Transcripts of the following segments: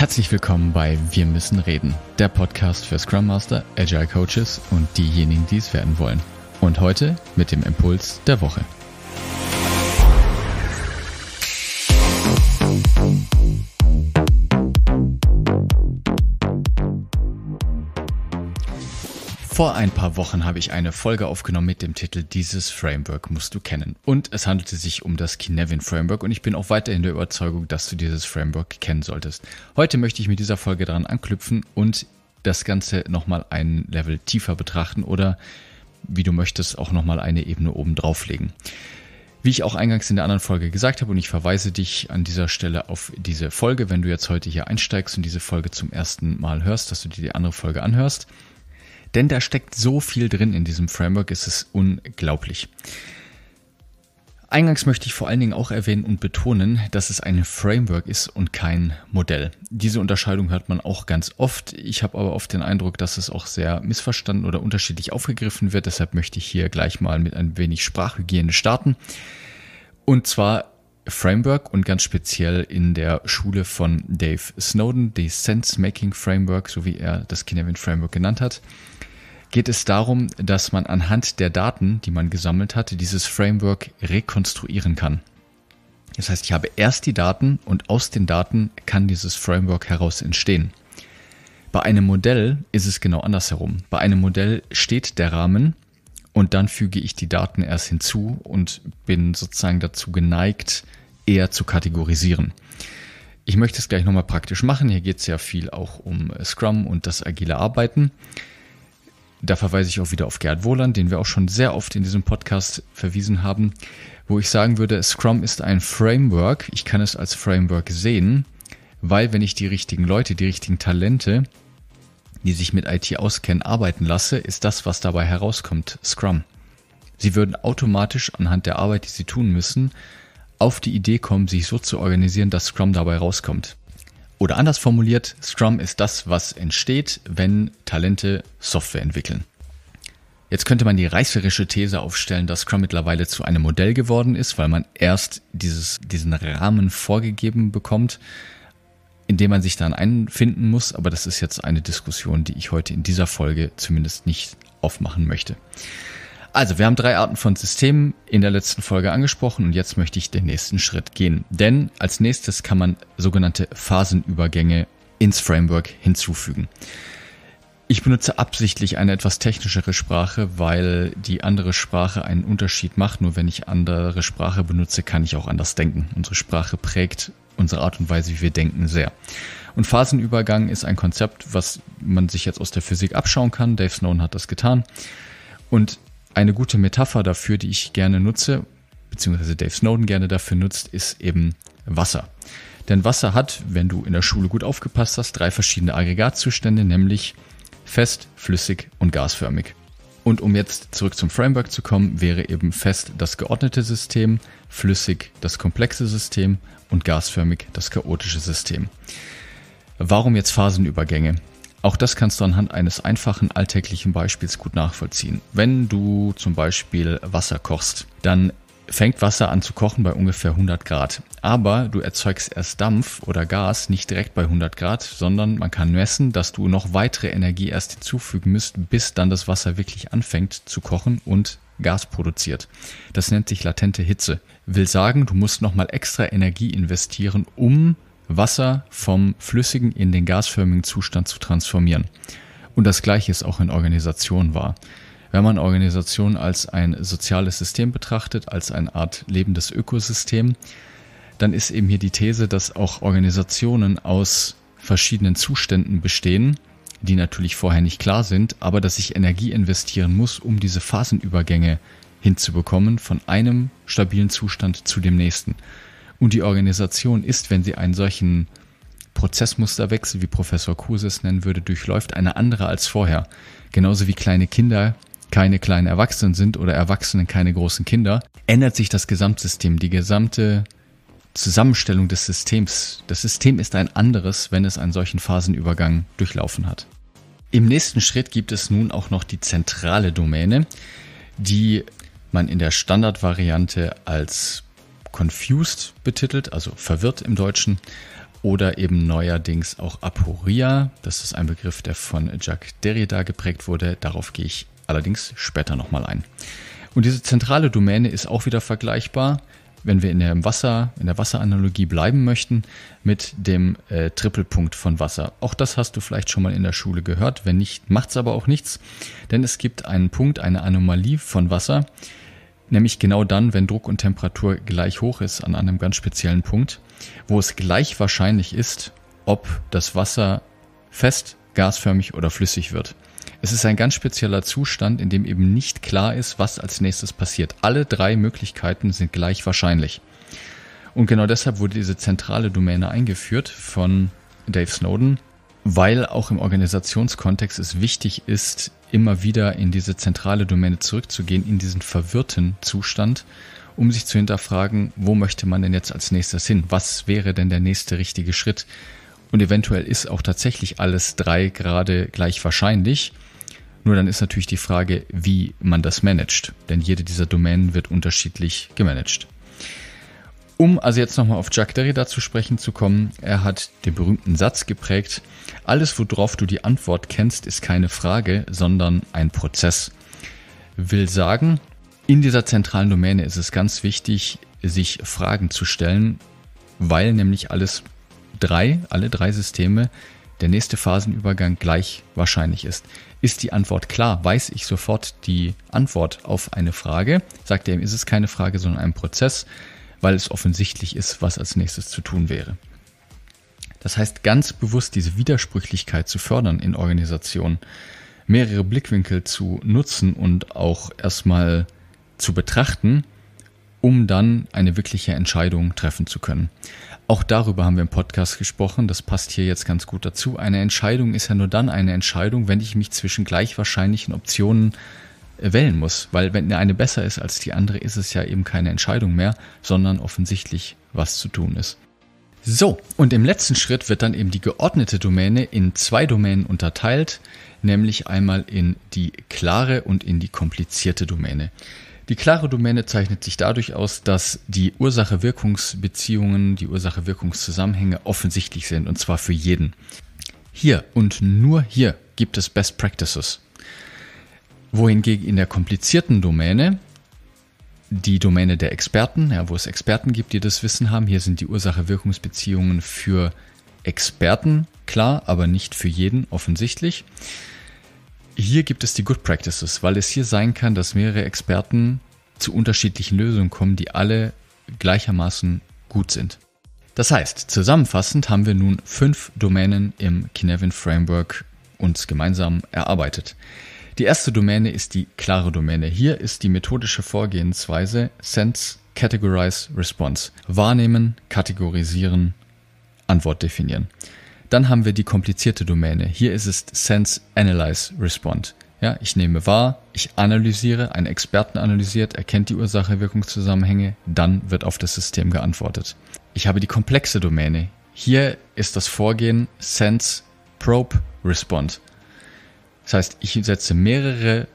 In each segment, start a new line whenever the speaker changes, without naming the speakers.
Herzlich willkommen bei Wir müssen reden, der Podcast für Scrum Master, Agile Coaches und diejenigen, die es werden wollen. Und heute mit dem Impuls der Woche. Vor ein paar Wochen habe ich eine Folge aufgenommen mit dem Titel Dieses Framework musst du kennen. Und es handelte sich um das Kinevin Framework und ich bin auch weiterhin der Überzeugung, dass du dieses Framework kennen solltest. Heute möchte ich mit dieser Folge daran anknüpfen und das Ganze nochmal ein Level tiefer betrachten oder wie du möchtest auch nochmal eine Ebene oben drauflegen. Wie ich auch eingangs in der anderen Folge gesagt habe, und ich verweise dich an dieser Stelle auf diese Folge, wenn du jetzt heute hier einsteigst und diese Folge zum ersten Mal hörst, dass du dir die andere Folge anhörst. Denn da steckt so viel drin in diesem Framework, es ist unglaublich. Eingangs möchte ich vor allen Dingen auch erwähnen und betonen, dass es ein Framework ist und kein Modell. Diese Unterscheidung hört man auch ganz oft. Ich habe aber oft den Eindruck, dass es auch sehr missverstanden oder unterschiedlich aufgegriffen wird. Deshalb möchte ich hier gleich mal mit ein wenig Sprachhygiene starten. Und zwar Framework und ganz speziell in der Schule von Dave Snowden, die Sense-Making Framework, so wie er das Kinevin Framework genannt hat, geht es darum, dass man anhand der Daten, die man gesammelt hat, dieses Framework rekonstruieren kann. Das heißt, ich habe erst die Daten und aus den Daten kann dieses Framework heraus entstehen. Bei einem Modell ist es genau andersherum. Bei einem Modell steht der Rahmen, und dann füge ich die Daten erst hinzu und bin sozusagen dazu geneigt, eher zu kategorisieren. Ich möchte es gleich nochmal praktisch machen. Hier geht es ja viel auch um äh, Scrum und das agile Arbeiten. Da verweise ich auch wieder auf Gerd Wohland, den wir auch schon sehr oft in diesem Podcast verwiesen haben, wo ich sagen würde, Scrum ist ein Framework. Ich kann es als Framework sehen, weil wenn ich die richtigen Leute, die richtigen Talente die sich mit IT auskennen, arbeiten lasse, ist das, was dabei herauskommt, Scrum. Sie würden automatisch anhand der Arbeit, die sie tun müssen, auf die Idee kommen, sich so zu organisieren, dass Scrum dabei rauskommt. Oder anders formuliert, Scrum ist das, was entsteht, wenn Talente Software entwickeln. Jetzt könnte man die reißerische These aufstellen, dass Scrum mittlerweile zu einem Modell geworden ist, weil man erst dieses, diesen Rahmen vorgegeben bekommt, in dem man sich dann einfinden muss. Aber das ist jetzt eine Diskussion, die ich heute in dieser Folge zumindest nicht aufmachen möchte. Also, wir haben drei Arten von Systemen in der letzten Folge angesprochen und jetzt möchte ich den nächsten Schritt gehen. Denn als nächstes kann man sogenannte Phasenübergänge ins Framework hinzufügen. Ich benutze absichtlich eine etwas technischere Sprache, weil die andere Sprache einen Unterschied macht. Nur wenn ich andere Sprache benutze, kann ich auch anders denken. Unsere Sprache prägt unsere Art und Weise, wie wir denken, sehr. Und Phasenübergang ist ein Konzept, was man sich jetzt aus der Physik abschauen kann. Dave Snowden hat das getan. Und eine gute Metapher dafür, die ich gerne nutze, beziehungsweise Dave Snowden gerne dafür nutzt, ist eben Wasser. Denn Wasser hat, wenn du in der Schule gut aufgepasst hast, drei verschiedene Aggregatzustände, nämlich fest, flüssig und gasförmig. Und um jetzt zurück zum Framework zu kommen, wäre eben fest das geordnete System, flüssig das komplexe System und gasförmig das chaotische System. Warum jetzt Phasenübergänge? Auch das kannst du anhand eines einfachen alltäglichen Beispiels gut nachvollziehen. Wenn du zum Beispiel Wasser kochst, dann fängt Wasser an zu kochen bei ungefähr 100 Grad. Aber du erzeugst erst Dampf oder Gas nicht direkt bei 100 Grad, sondern man kann messen, dass du noch weitere Energie erst hinzufügen müsst, bis dann das Wasser wirklich anfängt zu kochen und Gas produziert. Das nennt sich latente Hitze. Will sagen, du musst nochmal extra Energie investieren, um Wasser vom flüssigen in den gasförmigen Zustand zu transformieren. Und das gleiche ist auch in Organisationen wahr. Wenn man Organisationen als ein soziales System betrachtet, als eine Art lebendes Ökosystem, dann ist eben hier die These, dass auch Organisationen aus verschiedenen Zuständen bestehen, die natürlich vorher nicht klar sind, aber dass ich Energie investieren muss, um diese Phasenübergänge hinzubekommen von einem stabilen Zustand zu dem nächsten. Und die Organisation ist, wenn sie einen solchen Prozessmusterwechsel, wie Professor Kurses nennen würde, durchläuft, eine andere als vorher. Genauso wie kleine Kinder keine kleinen Erwachsenen sind oder Erwachsenen keine großen Kinder, ändert sich das Gesamtsystem, die gesamte Zusammenstellung des Systems. Das System ist ein anderes, wenn es einen solchen Phasenübergang durchlaufen hat. Im nächsten Schritt gibt es nun auch noch die zentrale Domäne, die man in der Standardvariante als confused betitelt, also verwirrt im Deutschen, oder eben neuerdings auch Aporia. Das ist ein Begriff, der von Jacques Derrida geprägt wurde. Darauf gehe ich allerdings später nochmal ein. Und diese zentrale Domäne ist auch wieder vergleichbar, wenn wir in der Wasser, in der Wasseranalogie bleiben möchten, mit dem äh, Trippelpunkt von Wasser. Auch das hast du vielleicht schon mal in der Schule gehört. Wenn nicht, macht es aber auch nichts, denn es gibt einen Punkt, eine Anomalie von Wasser, nämlich genau dann, wenn Druck und Temperatur gleich hoch ist an einem ganz speziellen Punkt, wo es gleich wahrscheinlich ist, ob das Wasser fest, gasförmig oder flüssig wird. Es ist ein ganz spezieller Zustand, in dem eben nicht klar ist, was als nächstes passiert. Alle drei Möglichkeiten sind gleich wahrscheinlich. Und genau deshalb wurde diese zentrale Domäne eingeführt von Dave Snowden, weil auch im Organisationskontext es wichtig ist, immer wieder in diese zentrale Domäne zurückzugehen, in diesen verwirrten Zustand, um sich zu hinterfragen, wo möchte man denn jetzt als nächstes hin? Was wäre denn der nächste richtige Schritt? Und eventuell ist auch tatsächlich alles drei gerade gleich wahrscheinlich. Nur dann ist natürlich die Frage, wie man das managt, denn jede dieser Domänen wird unterschiedlich gemanagt. Um also jetzt nochmal auf Jack Derrida zu sprechen zu kommen, er hat den berühmten Satz geprägt, alles worauf du die Antwort kennst, ist keine Frage, sondern ein Prozess. Will sagen, in dieser zentralen Domäne ist es ganz wichtig, sich Fragen zu stellen, weil nämlich alles drei, alle drei Systeme der nächste Phasenübergang gleich wahrscheinlich ist. Ist die Antwort klar, weiß ich sofort die Antwort auf eine Frage, sagt er ihm, ist es keine Frage, sondern ein Prozess, weil es offensichtlich ist, was als nächstes zu tun wäre. Das heißt, ganz bewusst diese Widersprüchlichkeit zu fördern in Organisationen, mehrere Blickwinkel zu nutzen und auch erstmal zu betrachten, um dann eine wirkliche Entscheidung treffen zu können. Auch darüber haben wir im Podcast gesprochen, das passt hier jetzt ganz gut dazu. Eine Entscheidung ist ja nur dann eine Entscheidung, wenn ich mich zwischen gleichwahrscheinlichen Optionen äh, wählen muss, weil wenn eine besser ist als die andere, ist es ja eben keine Entscheidung mehr, sondern offensichtlich, was zu tun ist. So, und im letzten Schritt wird dann eben die geordnete Domäne in zwei Domänen unterteilt, nämlich einmal in die klare und in die komplizierte Domäne. Die klare Domäne zeichnet sich dadurch aus, dass die Ursache-Wirkungsbeziehungen, die Ursache-Wirkungszusammenhänge offensichtlich sind und zwar für jeden. Hier und nur hier gibt es Best Practices. Wohingegen in der komplizierten Domäne, die Domäne der Experten, ja, wo es Experten gibt, die das Wissen haben, hier sind die Ursache-Wirkungsbeziehungen für Experten klar, aber nicht für jeden offensichtlich hier gibt es die Good Practices, weil es hier sein kann, dass mehrere Experten zu unterschiedlichen Lösungen kommen, die alle gleichermaßen gut sind. Das heißt, zusammenfassend haben wir nun fünf Domänen im Kinevin Framework uns gemeinsam erarbeitet. Die erste Domäne ist die klare Domäne. Hier ist die methodische Vorgehensweise Sense, Categorize, Response. Wahrnehmen, kategorisieren, Antwort definieren. Dann haben wir die komplizierte Domäne. Hier ist es Sense, Analyze, Respond. Ja, ich nehme wahr, ich analysiere, ein Experten analysiert, erkennt die Ursache-Wirkungszusammenhänge, dann wird auf das System geantwortet. Ich habe die komplexe Domäne. Hier ist das Vorgehen Sense, Probe, Respond. Das heißt, ich setze mehrere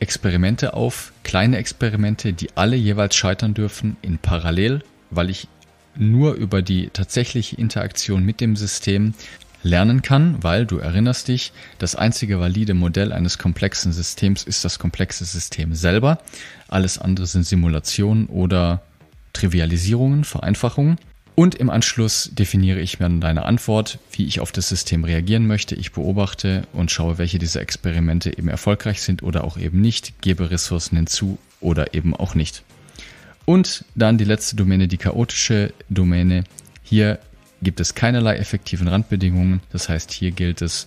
Experimente auf, kleine Experimente, die alle jeweils scheitern dürfen in parallel, weil ich nur über die tatsächliche Interaktion mit dem System lernen kann, weil du erinnerst dich, das einzige valide Modell eines komplexen Systems ist das komplexe System selber. Alles andere sind Simulationen oder Trivialisierungen, Vereinfachungen. Und im Anschluss definiere ich mir dann deine Antwort, wie ich auf das System reagieren möchte. Ich beobachte und schaue, welche dieser Experimente eben erfolgreich sind oder auch eben nicht, gebe Ressourcen hinzu oder eben auch nicht. Und dann die letzte Domäne, die chaotische Domäne. Hier gibt es keinerlei effektiven Randbedingungen. Das heißt, hier gilt es,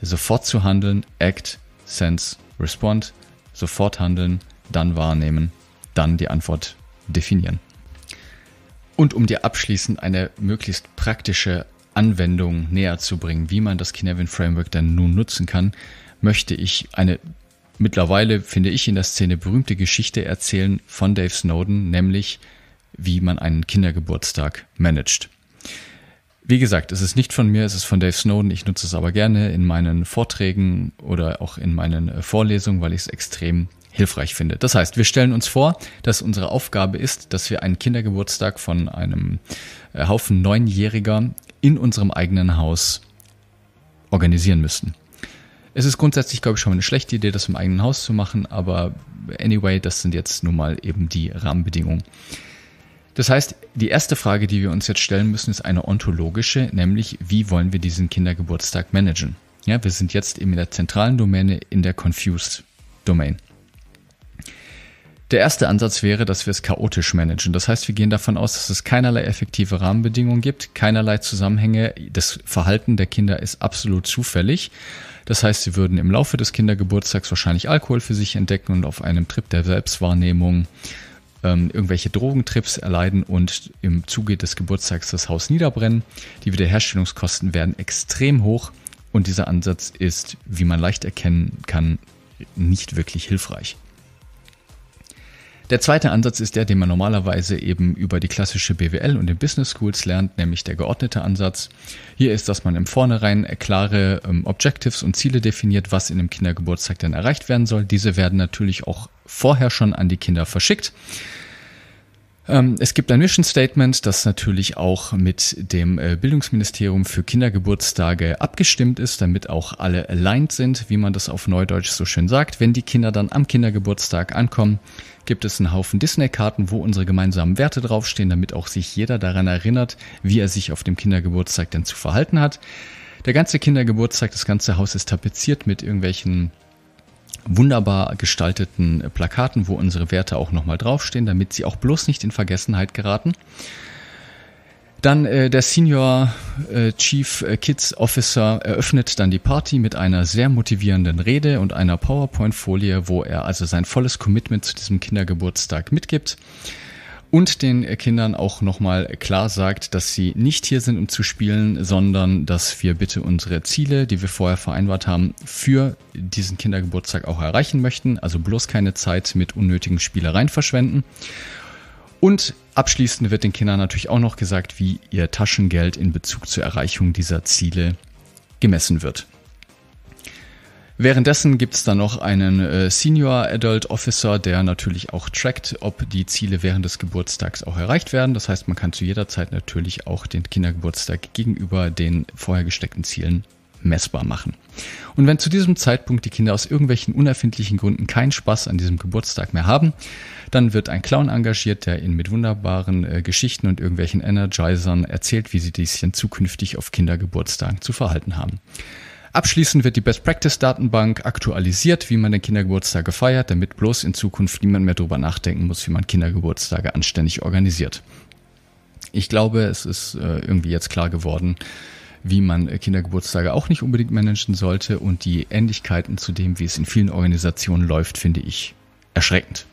sofort zu handeln, act, sense, respond, sofort handeln, dann wahrnehmen, dann die Antwort definieren. Und um dir abschließend eine möglichst praktische Anwendung näher zu bringen, wie man das Kinevin Framework denn nun nutzen kann, möchte ich eine mittlerweile, finde ich, in der Szene berühmte Geschichte erzählen von Dave Snowden, nämlich wie man einen Kindergeburtstag managt. Wie gesagt, es ist nicht von mir, es ist von Dave Snowden. Ich nutze es aber gerne in meinen Vorträgen oder auch in meinen äh, Vorlesungen, weil ich es extrem hilfreich finde. Das heißt, wir stellen uns vor, dass unsere Aufgabe ist, dass wir einen Kindergeburtstag von einem äh, Haufen Neunjähriger in unserem eigenen Haus organisieren müssen es ist grundsätzlich, glaube ich, schon mal eine schlechte Idee, das im eigenen Haus zu machen, aber anyway, das sind jetzt nun mal eben die Rahmenbedingungen. Das heißt, die erste Frage, die wir uns jetzt stellen müssen, ist eine ontologische, nämlich wie wollen wir diesen Kindergeburtstag managen? Ja, wir sind jetzt eben in der zentralen Domäne, in der Confused Domain. Der erste Ansatz wäre, dass wir es chaotisch managen. Das heißt, wir gehen davon aus, dass es keinerlei effektive Rahmenbedingungen gibt, keinerlei Zusammenhänge. Das Verhalten der Kinder ist absolut zufällig. Das heißt, sie würden im Laufe des Kindergeburtstags wahrscheinlich Alkohol für sich entdecken und auf einem Trip der Selbstwahrnehmung ähm, irgendwelche Drogentrips erleiden und im Zuge des Geburtstags das Haus niederbrennen. Die Wiederherstellungskosten werden extrem hoch und dieser Ansatz ist, wie man leicht erkennen kann, nicht wirklich hilfreich. Der zweite Ansatz ist der, den man normalerweise eben über die klassische BWL und den Business Schools lernt, nämlich der geordnete Ansatz. Hier ist, dass man im Vornherein äh, klare ähm, Objectives und Ziele definiert, was in einem Kindergeburtstag dann erreicht werden soll. Diese werden natürlich auch vorher schon an die Kinder verschickt. Ähm, es gibt ein Mission Statement, das natürlich auch mit dem äh, Bildungsministerium für Kindergeburtstage abgestimmt ist, damit auch alle aligned sind, wie man das auf Neudeutsch so schön sagt. Wenn die Kinder dann am Kindergeburtstag ankommen, gibt es einen Haufen Disney-Karten, wo unsere gemeinsamen Werte draufstehen, damit auch sich jeder daran erinnert, wie er sich auf dem Kindergeburtstag denn zu verhalten hat. Der ganze Kindergeburtstag, das ganze Haus ist tapeziert mit irgendwelchen wunderbar gestalteten Plakaten, wo unsere Werte auch nochmal draufstehen, damit sie auch bloß nicht in Vergessenheit geraten. Dann äh, der Senior äh, Chief äh, Kids Officer eröffnet dann die Party mit einer sehr motivierenden Rede und einer PowerPoint-Folie, wo er also sein volles Commitment zu diesem Kindergeburtstag mitgibt und den Kindern auch nochmal klar sagt, dass sie nicht hier sind, um zu spielen, sondern dass wir bitte unsere Ziele, die wir vorher vereinbart haben, für diesen Kindergeburtstag auch erreichen möchten. Also bloß keine Zeit mit unnötigen Spielereien verschwenden. Und abschließend wird den Kindern natürlich auch noch gesagt, wie ihr Taschengeld in Bezug zur Erreichung dieser Ziele gemessen wird. Währenddessen gibt es dann noch einen äh, Senior Adult Officer, der natürlich auch trackt, ob die Ziele während des Geburtstags auch erreicht werden. Das heißt, man kann zu jeder Zeit natürlich auch den Kindergeburtstag gegenüber den vorher gesteckten Zielen messbar machen. Und wenn zu diesem Zeitpunkt die Kinder aus irgendwelchen unerfindlichen Gründen keinen Spaß an diesem Geburtstag mehr haben, dann wird ein Clown engagiert, der ihnen mit wunderbaren äh, Geschichten und irgendwelchen Energizern erzählt, wie sie dies zukünftig auf Kindergeburtstagen zu verhalten haben. Abschließend wird die Best Practice Datenbank aktualisiert, wie man den Kindergeburtstag feiert, damit bloß in Zukunft niemand mehr darüber nachdenken muss, wie man Kindergeburtstage anständig organisiert. Ich glaube, es ist äh, irgendwie jetzt klar geworden, wie man äh, Kindergeburtstage auch nicht unbedingt managen sollte und die Ähnlichkeiten zu dem, wie es in vielen Organisationen läuft, finde ich erschreckend.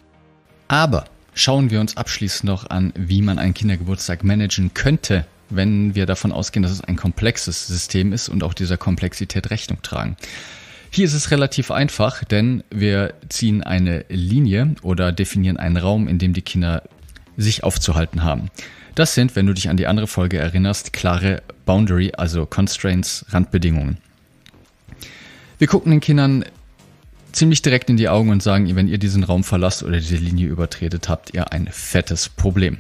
Aber schauen wir uns abschließend noch an, wie man einen Kindergeburtstag managen könnte, wenn wir davon ausgehen, dass es ein komplexes System ist und auch dieser Komplexität Rechnung tragen. Hier ist es relativ einfach, denn wir ziehen eine Linie oder definieren einen Raum, in dem die Kinder sich aufzuhalten haben. Das sind, wenn du dich an die andere Folge erinnerst, klare Boundary, also Constraints, Randbedingungen. Wir gucken den Kindern ziemlich direkt in die Augen und sagen, wenn ihr diesen Raum verlasst oder diese Linie übertretet, habt ihr ein fettes Problem.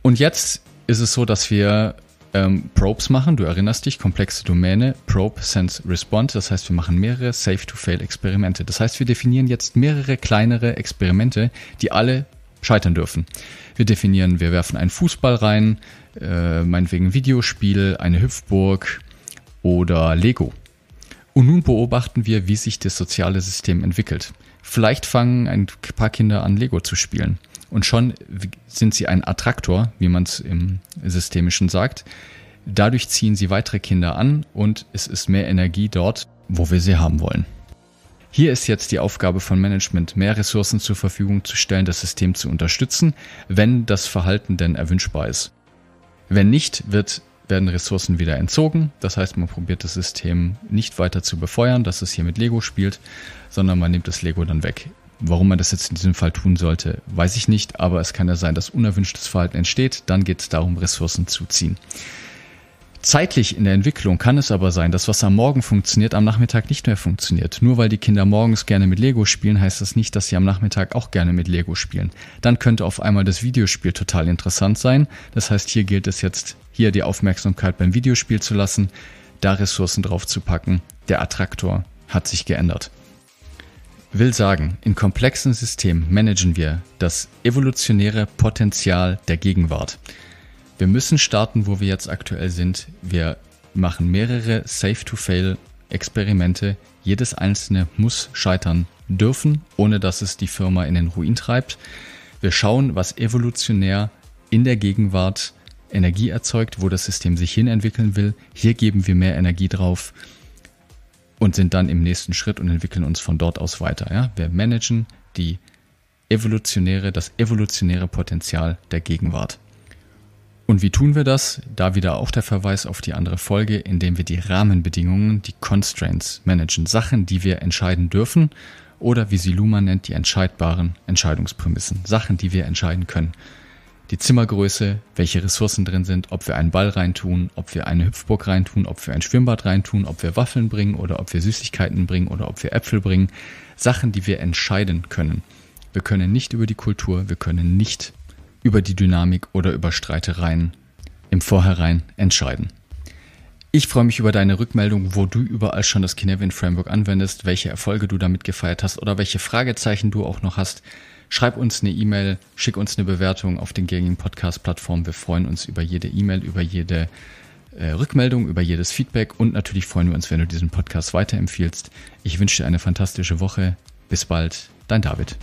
Und jetzt ist es so, dass wir ähm, Probes machen. Du erinnerst dich, komplexe Domäne, Probe, Sense, Respond. Das heißt, wir machen mehrere Safe-to-Fail-Experimente. Das heißt, wir definieren jetzt mehrere kleinere Experimente, die alle scheitern dürfen. Wir definieren, wir werfen einen Fußball rein, äh, meinetwegen Videospiel, eine Hüpfburg oder Lego. Und nun beobachten wir, wie sich das soziale System entwickelt. Vielleicht fangen ein paar Kinder an, Lego zu spielen. Und schon sind sie ein Attraktor, wie man es im Systemischen sagt. Dadurch ziehen sie weitere Kinder an und es ist mehr Energie dort, wo wir sie haben wollen. Hier ist jetzt die Aufgabe von Management, mehr Ressourcen zur Verfügung zu stellen, das System zu unterstützen, wenn das Verhalten denn erwünschbar ist. Wenn nicht, wird, werden Ressourcen wieder entzogen. Das heißt, man probiert das System nicht weiter zu befeuern, dass es hier mit Lego spielt, sondern man nimmt das Lego dann weg. Warum man das jetzt in diesem Fall tun sollte, weiß ich nicht, aber es kann ja sein, dass unerwünschtes Verhalten entsteht. Dann geht es darum, Ressourcen zu ziehen. Zeitlich in der Entwicklung kann es aber sein, dass was am Morgen funktioniert, am Nachmittag nicht mehr funktioniert. Nur weil die Kinder morgens gerne mit Lego spielen, heißt das nicht, dass sie am Nachmittag auch gerne mit Lego spielen. Dann könnte auf einmal das Videospiel total interessant sein. Das heißt, hier gilt es jetzt, hier die Aufmerksamkeit beim Videospiel zu lassen, da Ressourcen drauf zu packen. Der Attraktor hat sich geändert will sagen, in komplexen Systemen managen wir das evolutionäre Potenzial der Gegenwart. Wir müssen starten, wo wir jetzt aktuell sind. Wir machen mehrere Safe-to-Fail-Experimente. Jedes einzelne muss scheitern dürfen, ohne dass es die Firma in den Ruin treibt. Wir schauen, was evolutionär in der Gegenwart Energie erzeugt, wo das System sich hin entwickeln will. Hier geben wir mehr Energie drauf und sind dann im nächsten Schritt und entwickeln uns von dort aus weiter. Ja? Wir managen die evolutionäre, das evolutionäre Potenzial der Gegenwart. Und wie tun wir das? Da wieder auch der Verweis auf die andere Folge, indem wir die Rahmenbedingungen, die Constraints managen, Sachen, die wir entscheiden dürfen oder wie sie Luma nennt, die entscheidbaren Entscheidungsprämissen, Sachen, die wir entscheiden können die Zimmergröße, welche Ressourcen drin sind, ob wir einen Ball reintun, ob wir eine Hüpfburg reintun, ob wir ein Schwimmbad reintun, ob wir Waffeln bringen oder ob wir Süßigkeiten bringen oder ob wir Äpfel bringen. Sachen, die wir entscheiden können. Wir können nicht über die Kultur, wir können nicht über die Dynamik oder über Streitereien im Vorhinein entscheiden. Ich freue mich über deine Rückmeldung, wo du überall schon das Kinevin Framework anwendest, welche Erfolge du damit gefeiert hast oder welche Fragezeichen du auch noch hast. Schreib uns eine E-Mail, schick uns eine Bewertung auf den gängigen Podcast-Plattformen. Wir freuen uns über jede E-Mail, über jede äh, Rückmeldung, über jedes Feedback und natürlich freuen wir uns, wenn du diesen Podcast weiterempfiehlst. Ich wünsche dir eine fantastische Woche. Bis bald, dein David.